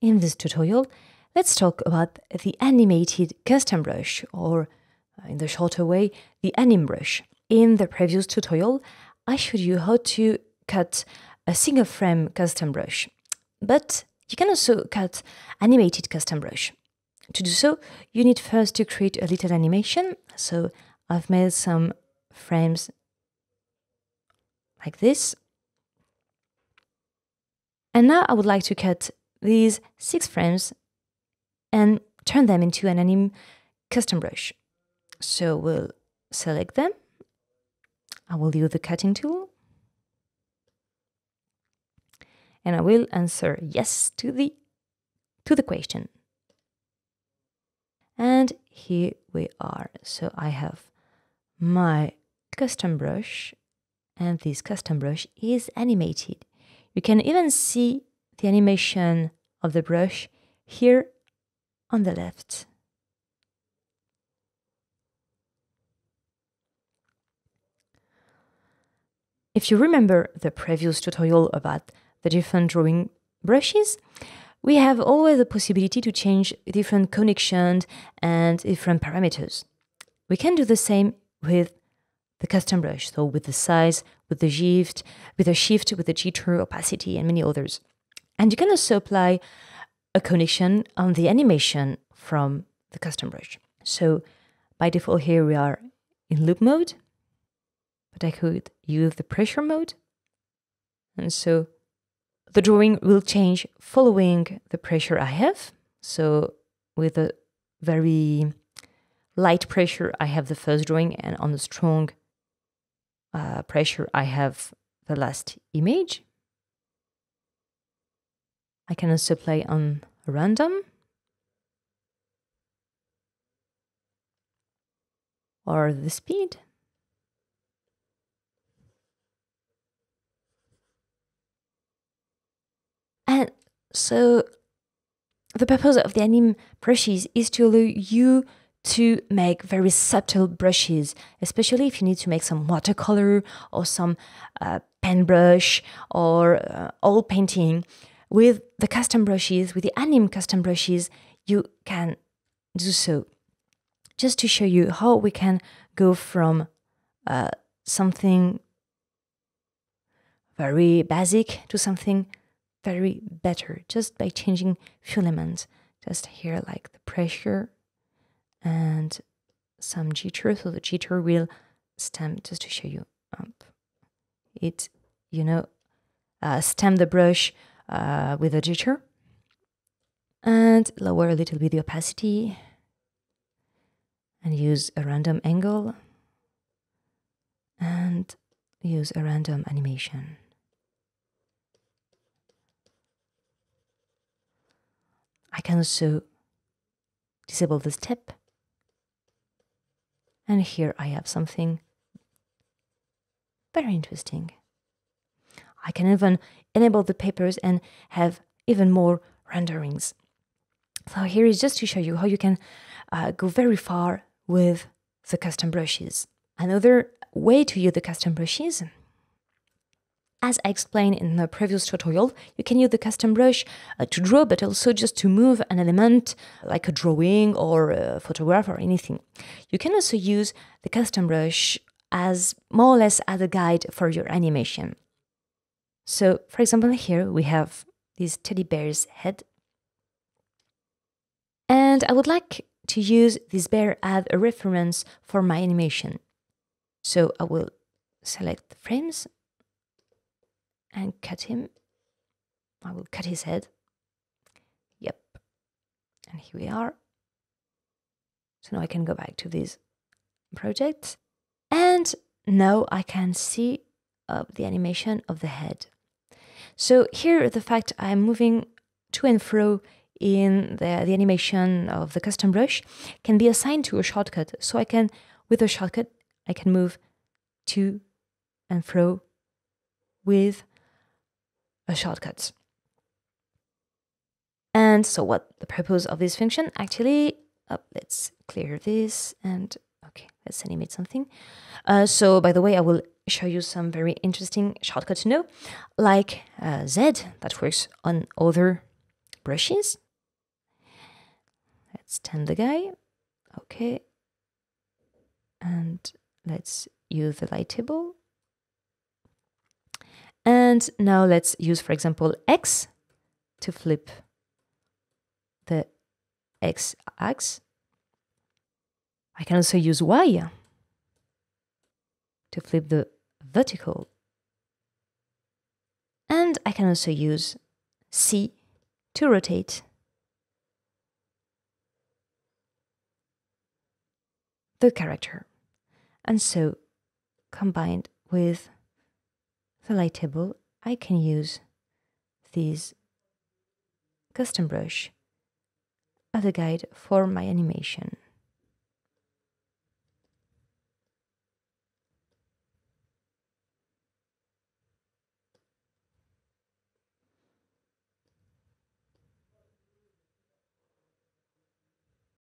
In this tutorial, let's talk about the animated custom brush, or uh, in the shorter way, the anim brush. In the previous tutorial, I showed you how to cut a single frame custom brush, but you can also cut animated custom brush. To do so, you need first to create a little animation. So I've made some frames like this. And now I would like to cut these six frames and turn them into an anim custom brush. So we'll select them. I will use the cutting tool. And I will answer yes to the to the question. And here we are. So I have my custom brush and this custom brush is animated. You can even see the animation of the brush here on the left. If you remember the previous tutorial about the different drawing brushes, we have always the possibility to change different connections and different parameters. We can do the same with the custom brush, so with the size, with the shift, with the shift, with the jitter, opacity, and many others. And you can also apply a condition on the animation from the custom brush. So by default here we are in loop mode, but I could use the pressure mode. And so the drawing will change following the pressure I have. So with a very light pressure, I have the first drawing and on the strong uh, pressure, I have the last image. I can also play on um, random or the speed. And so the purpose of the anime brushes is to allow you to make very subtle brushes, especially if you need to make some watercolor or some uh, pen brush or uh, oil painting with the custom brushes, with the anim custom brushes, you can do so. Just to show you how we can go from uh, something very basic to something very better just by changing few elements. Just here, like the pressure and some jitter. So the jitter will stamp just to show you. it, you know, uh, stamp the brush uh, with a gesture and lower a little bit the opacity and use a random angle and use a random animation. I can also disable this tip and here I have something very interesting. I can even enable the papers and have even more renderings. So here is just to show you how you can uh, go very far with the custom brushes. Another way to use the custom brushes as I explained in the previous tutorial, you can use the custom brush uh, to draw, but also just to move an element like a drawing or a photograph or anything. You can also use the custom brush as more or less as a guide for your animation. So, for example, here we have this teddy bear's head. And I would like to use this bear as a reference for my animation. So I will select the frames and cut him. I will cut his head. Yep. And here we are. So now I can go back to this project. And now I can see uh, the animation of the head. So here, the fact I'm moving to and fro in the, the animation of the custom brush can be assigned to a shortcut. So I can, with a shortcut, I can move to and fro with a shortcut. And so what the purpose of this function actually, oh, let's clear this and okay, let's animate something. Uh, so by the way, I will show you some very interesting shortcuts to know, like uh, Z that works on other brushes. Let's turn the guy. Okay. And let's use the light table. And now let's use, for example, X to flip the X axis. I can also use Y to flip the vertical. And I can also use C to rotate. the character. And so, combined with the light table, I can use these custom brush as a guide for my animation.